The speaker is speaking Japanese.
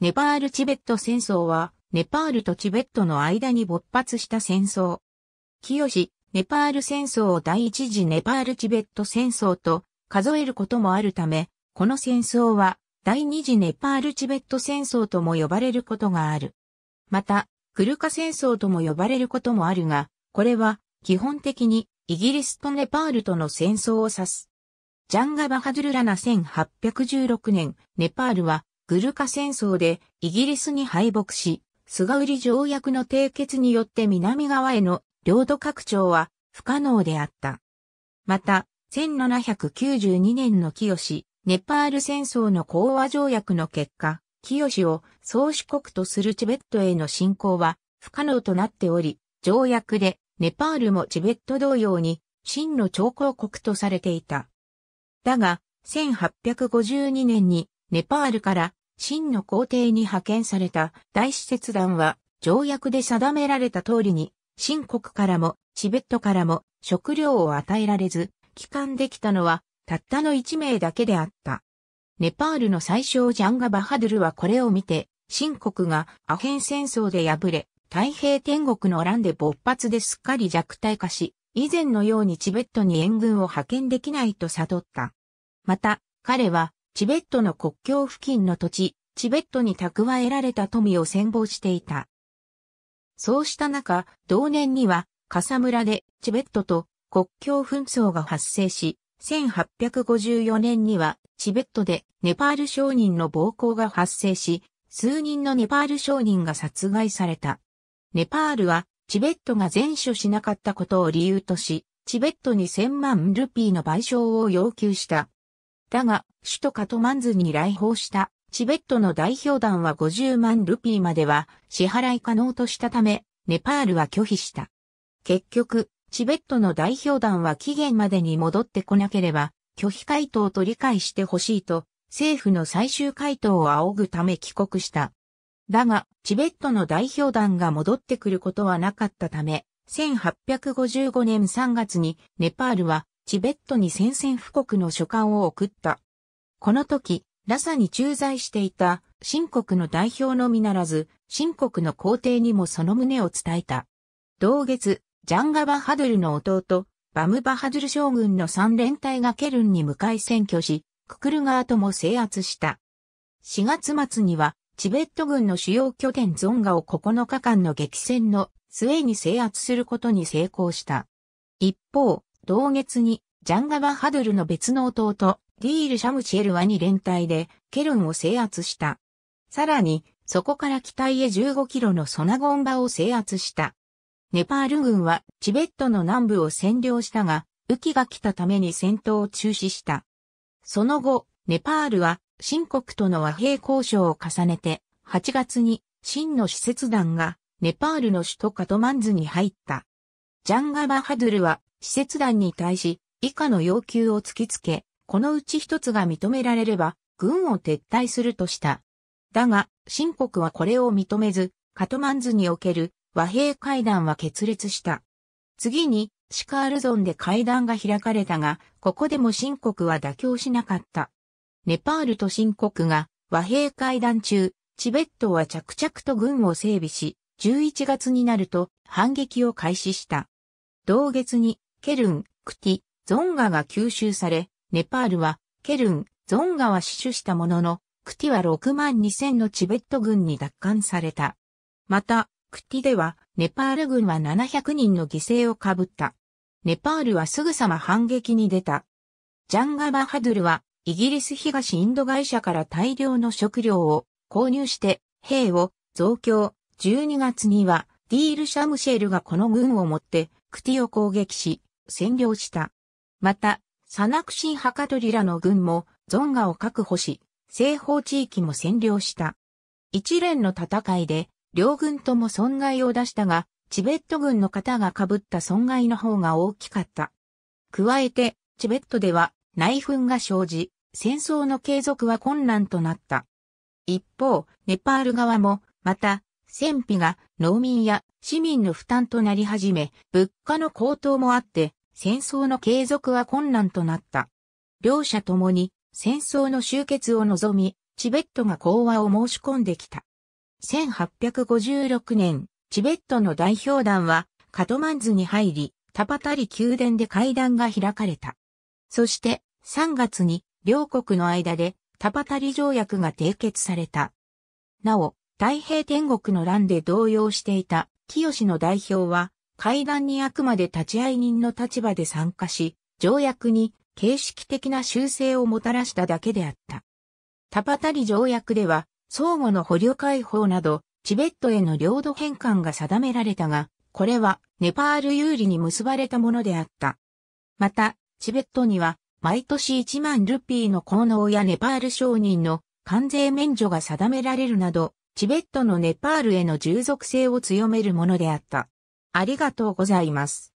ネパール・チベット戦争は、ネパールとチベットの間に勃発した戦争。清、ネパール戦争を第一次ネパール・チベット戦争と数えることもあるため、この戦争は第二次ネパール・チベット戦争とも呼ばれることがある。また、クルカ戦争とも呼ばれることもあるが、これは基本的にイギリスとネパールとの戦争を指す。ジャンガ・バハドゥルラナ1816年、ネパールはグルカ戦争でイギリスに敗北し、菅売条約の締結によって南側への領土拡張は不可能であった。また、1792年の清、ネパール戦争の講和条約の結果、清を宗主国とするチベットへの侵攻は不可能となっており、条約でネパールもチベット同様に真の朝貢国とされていた。だが、1852年にネパールから真の皇帝に派遣された大使節団は、条約で定められた通りに、秦国からも、チベットからも、食料を与えられず、帰還できたのは、たったの1名だけであった。ネパールの最小ジャンガ・バハドゥルはこれを見て、秦国がアヘン戦争で敗れ、太平天国の乱で勃発ですっかり弱体化し、以前のようにチベットに援軍を派遣できないと悟った。また、彼はチベットの国境付近の土地、チベットに蓄えられた富を占望していた。そうした中、同年には、カサ村でチベットと国境紛争が発生し、1854年にはチベットでネパール商人の暴行が発生し、数人のネパール商人が殺害された。ネパールはチベットが善処しなかったことを理由とし、チベットに1000万ルピーの賠償を要求した。だが、首都カトマンズに来訪したチベットの代表団は50万ルピーまでは支払い可能としたため、ネパールは拒否した。結局、チベットの代表団は期限までに戻ってこなければ、拒否回答と理解してほしいと、政府の最終回答を仰ぐため帰国した。だが、チベットの代表団が戻ってくることはなかったため、1855年3月にネパールはチベットに宣戦布告の書簡を送った。この時、ラサに駐在していた、新国の代表のみならず、新国の皇帝にもその旨を伝えた。同月、ジャンガ・バハドゥルの弟、バム・バハドゥル将軍の三連隊がケルンに向かい占拠し、ククルガーとも制圧した。4月末には、チベット軍の主要拠点ゾンガを9日間の激戦の末に制圧することに成功した。一方、同月にジャンガバハドゥルの別の弟、ディール・シャムシエルは2連隊でケルンを制圧した。さらに、そこから北へ15キロのソナゴンバを制圧した。ネパール軍はチベットの南部を占領したが、雨季が来たために戦闘を中止した。その後、ネパールは新国との和平交渉を重ねて、8月に真の使節団がネパールの首都カトマンズに入った。ジャンガバハドゥルは施設団に対し、以下の要求を突きつけ、このうち一つが認められれば、軍を撤退するとした。だが、新国はこれを認めず、カトマンズにおける和平会談は決裂した。次に、シカールゾンで会談が開かれたが、ここでも新国は妥協しなかった。ネパールと新国が和平会談中、チベットは着々と軍を整備し、11月になると反撃を開始した。同月にケルン、クティ、ゾンガが吸収され、ネパールは、ケルン、ゾンガは死守したものの、クティは6万2000のチベット軍に奪還された。また、クティでは、ネパール軍は700人の犠牲をかぶった。ネパールはすぐさま反撃に出た。ジャンガ・バハドゥルは、イギリス東インド会社から大量の食料を購入して、兵を増強。12月には、ディール・シャムシェルがこの軍を持って、クティを攻撃し、占領した。また、サナクシン・ハカドリラの軍も、ゾンガを確保し、西方地域も占領した。一連の戦いで、両軍とも損害を出したが、チベット軍の方が被った損害の方が大きかった。加えて、チベットでは内紛が生じ、戦争の継続は困難となった。一方、ネパール側も、また、戦費が農民や市民の負担となり始め、物価の高騰もあって、戦争の継続は困難となった。両者ともに戦争の終結を望み、チベットが講和を申し込んできた。1856年、チベットの代表団はカトマンズに入り、タパタリ宮殿で会談が開かれた。そして3月に両国の間でタパタリ条約が締結された。なお、太平天国の乱で動揺していた清の代表は会談にあくまで立ち会い人の立場で参加し、条約に形式的な修正をもたらしただけであった。タパタリ条約では、相互の捕虜解放など、チベットへの領土返還が定められたが、これはネパール有利に結ばれたものであった。また、チベットには、毎年1万ルピーの効能やネパール商人の関税免除が定められるなど、チベットのネパールへの従属性を強めるものであった。ありがとうございます。